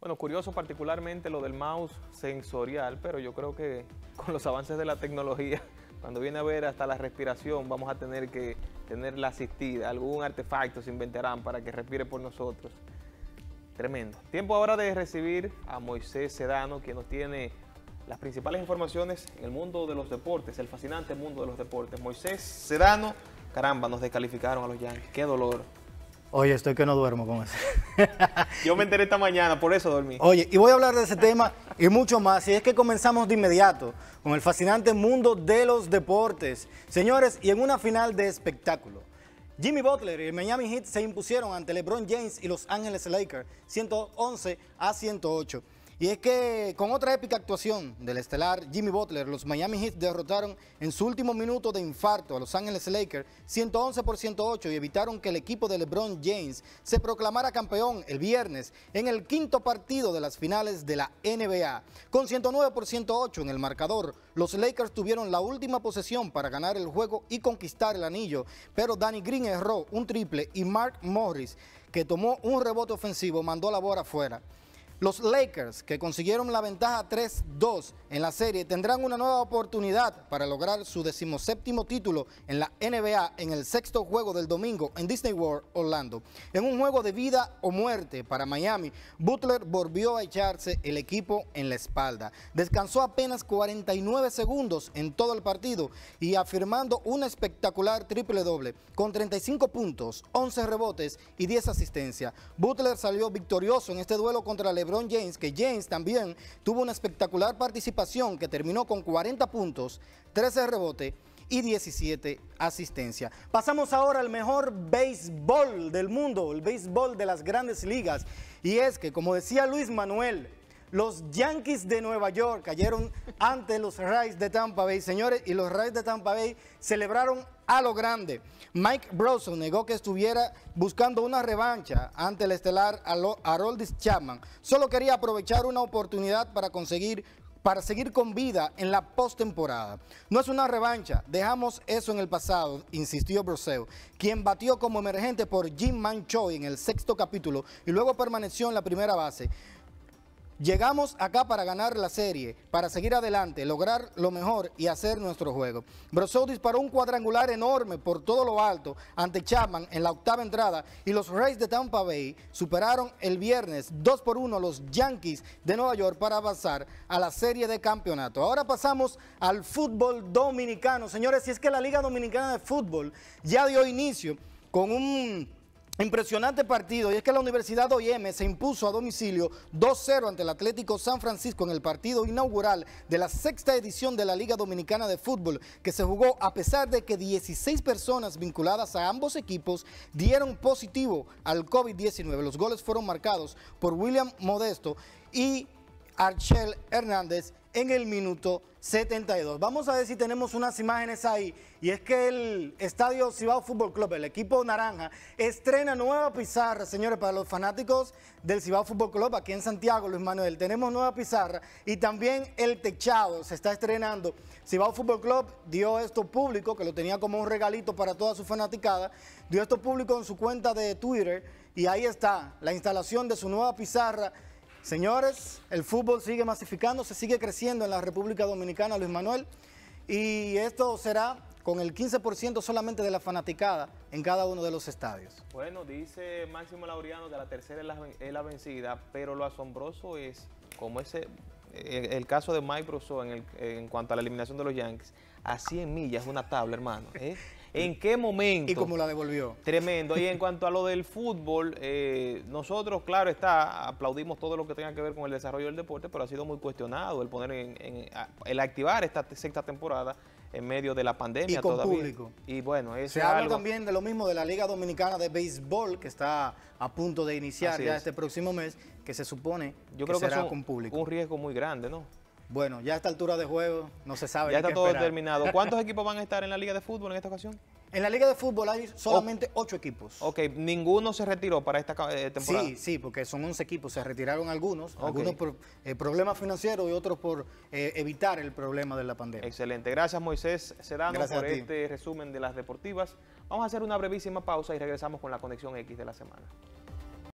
Bueno, curioso particularmente lo del mouse sensorial, pero yo creo que con los avances de la tecnología, cuando viene a ver hasta la respiración, vamos a tener que tenerla asistida. Algún artefacto se inventarán para que respire por nosotros. Tremendo. Tiempo ahora de recibir a Moisés Sedano, que nos tiene las principales informaciones en el mundo de los deportes, el fascinante mundo de los deportes. Moisés Sedano, caramba, nos descalificaron a los Yankees. Qué dolor. Oye, estoy que no duermo con eso. Yo me enteré esta mañana, por eso dormí. Oye, y voy a hablar de ese tema y mucho más. Y es que comenzamos de inmediato con el fascinante mundo de los deportes. Señores, y en una final de espectáculo. Jimmy Butler y el Miami Heat se impusieron ante LeBron James y Los Ángeles Lakers 111 a 108. Y es que con otra épica actuación del estelar Jimmy Butler, los Miami Heat derrotaron en su último minuto de infarto a Los Ángeles Lakers 111 por 108 y evitaron que el equipo de LeBron James se proclamara campeón el viernes en el quinto partido de las finales de la NBA. Con 109 por 108 en el marcador, los Lakers tuvieron la última posesión para ganar el juego y conquistar el anillo, pero Danny Green erró un triple y Mark Morris, que tomó un rebote ofensivo, mandó la bola afuera. Los Lakers, que consiguieron la ventaja 3-2 en la serie, tendrán una nueva oportunidad para lograr su decimoséptimo título en la NBA en el sexto juego del domingo en Disney World Orlando. En un juego de vida o muerte para Miami, Butler volvió a echarse el equipo en la espalda. Descansó apenas 49 segundos en todo el partido y afirmando un espectacular triple doble con 35 puntos, 11 rebotes y 10 asistencias. Butler salió victorioso en este duelo contra la. James, que James también tuvo una espectacular participación que terminó con 40 puntos, 13 rebote y 17 asistencia. Pasamos ahora al mejor béisbol del mundo, el béisbol de las grandes ligas. Y es que, como decía Luis Manuel, los Yankees de Nueva York cayeron ante los Rays de Tampa Bay, señores, y los Rays de Tampa Bay celebraron a lo grande. Mike broson negó que estuviera buscando una revancha ante el estelar Harold Chapman. Solo quería aprovechar una oportunidad para conseguir para seguir con vida en la postemporada. No es una revancha, dejamos eso en el pasado, insistió Broseo, quien batió como emergente por Jim Manchoy en el sexto capítulo y luego permaneció en la primera base. Llegamos acá para ganar la serie, para seguir adelante, lograr lo mejor y hacer nuestro juego. Broseau disparó un cuadrangular enorme por todo lo alto ante Chapman en la octava entrada y los Rays de Tampa Bay superaron el viernes 2 por 1 los Yankees de Nueva York para avanzar a la serie de campeonato. Ahora pasamos al fútbol dominicano. Señores, si es que la Liga Dominicana de Fútbol ya dio inicio con un Impresionante partido, y es que la Universidad OIM se impuso a domicilio 2-0 ante el Atlético San Francisco en el partido inaugural de la sexta edición de la Liga Dominicana de Fútbol, que se jugó a pesar de que 16 personas vinculadas a ambos equipos dieron positivo al COVID-19. Los goles fueron marcados por William Modesto y Archel Hernández en el minuto 72. Vamos a ver si tenemos unas imágenes ahí. Y es que el Estadio Cibao Fútbol Club, el equipo naranja, estrena nueva pizarra, señores, para los fanáticos del Cibao Fútbol Club aquí en Santiago, Luis Manuel. Tenemos nueva pizarra y también el techado se está estrenando. Cibao Fútbol Club dio esto público, que lo tenía como un regalito para toda su fanaticada, dio esto público en su cuenta de Twitter y ahí está la instalación de su nueva pizarra Señores, el fútbol sigue masificando, se sigue creciendo en la República Dominicana, Luis Manuel, y esto será con el 15% solamente de la fanaticada en cada uno de los estadios. Bueno, dice Máximo Laureano que la tercera es la, vencida, pero lo asombroso es como ese eh, el, caso de Mike Brousseau en, cuanto a la eliminación de los Yankees, a 100 millas una tabla, hermano. ¿eh? ¿En qué momento? Y cómo la devolvió. Tremendo. Y en cuanto a lo del fútbol, eh, nosotros, claro está, aplaudimos todo lo que tenga que ver con el desarrollo del deporte, pero ha sido muy cuestionado el poner en, el activar esta sexta temporada en medio de la pandemia y con todavía. público. Y bueno, se habla también de lo mismo de la Liga Dominicana de Béisbol que está a punto de iniciar ya este próximo mes, que se supone Yo que creo será que es Un riesgo muy grande, ¿no? Bueno, ya a esta altura de juego no se sabe. Ya está todo terminado. ¿Cuántos equipos van a estar en la Liga de Fútbol en esta ocasión? En la Liga de Fútbol hay solamente ocho equipos. Ok, ninguno se retiró para esta eh, temporada. Sí, sí, porque son 11 equipos. Se retiraron algunos, algunos por eh, problemas financieros y otros por eh, evitar el problema de la pandemia. Excelente. Gracias, Moisés Sedano, por este resumen de las deportivas. Vamos a hacer una brevísima pausa y regresamos con la conexión X de la semana.